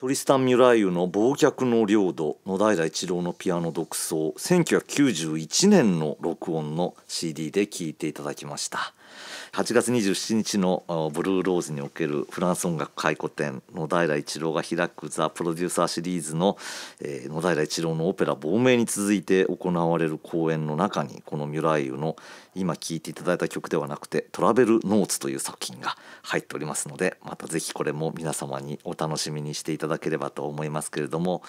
トリスタン・ミュライユの「忘却の領土」野平一郎のピアノ独奏1991年の録音の CD で聴いていただきました8月27日のブルーローズにおけるフランス音楽回顧展野平一郎が開くザ・プロデューサーシリーズの、えー、野平一郎のオペラ「亡命」に続いて行われる公演の中にこのミュライユの今聴いていただいた曲ではなくて「トラベル・ノーツ」という作品が入っておりますのでまた是非これも皆様にお楽しみにしていただければと思いますけれども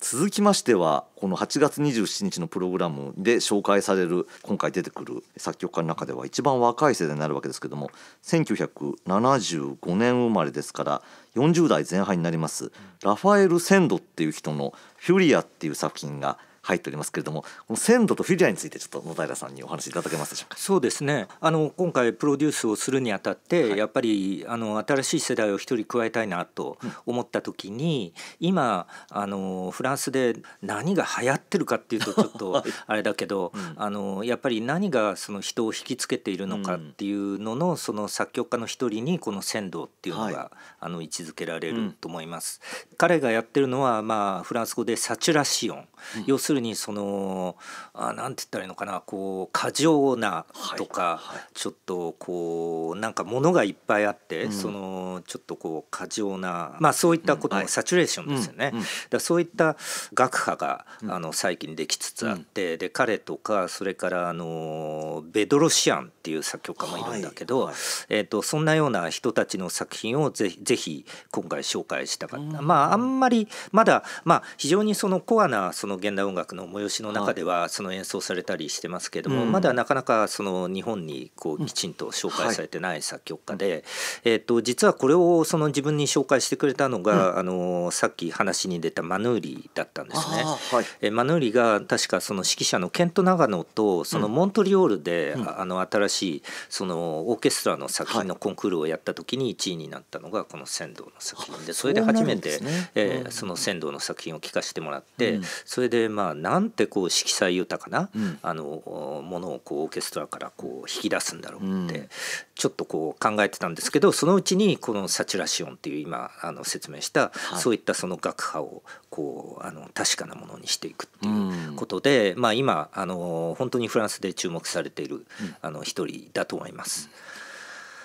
続きましてはこの8月27日のプログラムで紹介される今回出てくる作曲家の中では一番若い世代になるわけですけども1975年生まれですから40代前半になりますラファエル・センドっていう人の「フュリア」っていう作品が「入っておりますけれどもこの鮮度とフィギュアについてちょっと野平さんにお話しいただけますでしょうかそうですねあの今回プロデュースをするにあたって、はい、やっぱりあの新しい世代を一人加えたいなと思った時に、うん、今あのフランスで何が流行ってるかっていうとちょっと あれだけど、うん、あのやっぱり何がその人を引きつけているのかっていうのの、うん、その作曲家の一人にこの鮮度っていうのが、はい、あの位置づけられると思います。彼がやってるのはまあフランス語でサチュラシオン、要すするにそのあなんて言ったらいいのかなこう過剰なとか、はいちょっとこうなんか物がいっぱいあって、うん、そのちょっとこう過剰なまあそういったことのサチュレーションですよね。だそういった学派があの最近できつつあって、で彼とかそれからあのベドロシアンっていう作曲家もいるんだけど、はい、えーと、そんなような人たちの作品をぜぜひ今回紹介したかった、うん、まああんまりまだ、まあ、非常にそのコアなその現代音楽の催しの中ではその演奏されたりしてますけども、はい、まだなかなかその日本にこうきちんと紹介されてない作曲家で、はい、えーと、実はこれをその自分に紹介してくれたのが、うん、あのさっき話に出たマヌーリーだったんですね。はい、えマヌーリーが確かその指揮者のケント・ナガノとそのモントリオールで、あの新しいしいそのオーケストラの作品のコンクールをやった時に1位になったのがこの仙道の作品でそれで初めてえその仙道の作品を聴かせてもらってそれでまあなんてこう色彩豊かなあのものをこうオーケストラからこう引き出すんだろうってちょっとこう考えてたんですけどそのうちにこの「サチュラシオン」っていう今あの説明したそういったその学派をこうあの確かなものにしていくっていうことでまあ今あの本当にフランスで注目されているあの一りだと思います。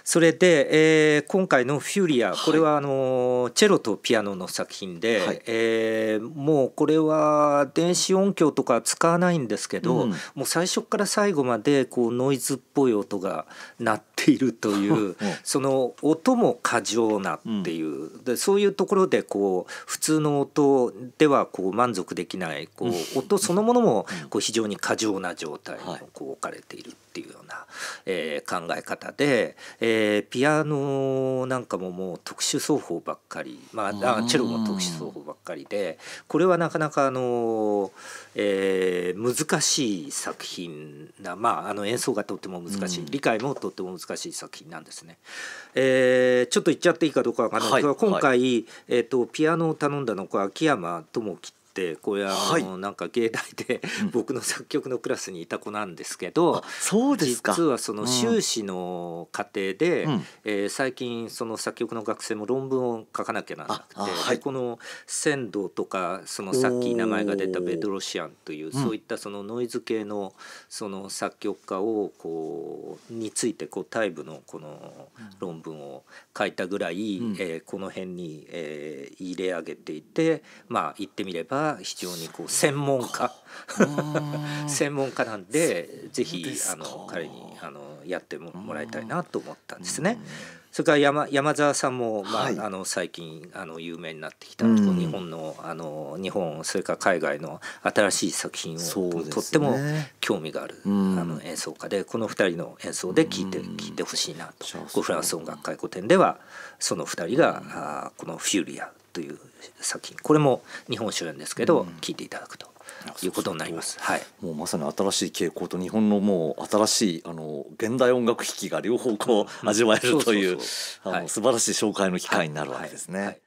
それで、えー、今回の「フューリア」これはあのチェロとピアノの作品で、はい、えー、もうこれは電子音響とか使わないんですけど、うん、もう最初から最後までこうノイズっぽい音が鳴って。ているというその音も過剰なっていうでそういうところでこう普通の音ではこう満足できないこう音そのものもこう非常に過剰な状態にこう置かれているっていうようなえ考え方でえピアノなんかももう特殊奏法ばっかりまあチェロも特殊奏法ばっかりでこれはなかなかあのえ難しい作品なまああの演奏がとても難しい理解もとても難しい。難しい作品なんですね。えー、ちょっと言っちゃっていいかどうかわからないですが、はい、今回、はい、えーと、ピアノを頼んだのが秋山智樹ってこれはあの、はい、なんか芸大で 僕の作曲のクラスにいた子なんですけど、うん、そうですか実はその修士の過程で、うん、えー、最近その作曲の学生も論文を書かなきゃならなくて、はい、この「仙道」とかそのさっき名前が出た「ベドロシアン」という、そういったそのノイズ系のその作曲家をこうについてこうイ部のこの論文を書いたぐらい、うん、えー、この辺に、えー、入れ上げていてまあ言ってみれば非常にこう専門家 専門家なんでぜひあの彼にあのやってもらいたいなと思ったんですね。それから山山澤さんも、まあ、はい、あの最近あの有名になってきた、うん、日本のあの日本それから海外の新しい作品を、ね、とっても興味がある、うん、あの演奏家でこの2人の演奏で聴いて聴、うん、いてほしいなと、うん、フランス音楽会古典ではその2人が、あこの「フューリア」という作品これも日本酒なんですけど、う聞いていただくということになります。はい。もうまさに新しい傾向と日本のもう新しいあの現代音楽弾きが両方こう味わえるという素晴らしい紹介の機会になるわけですね。はいはい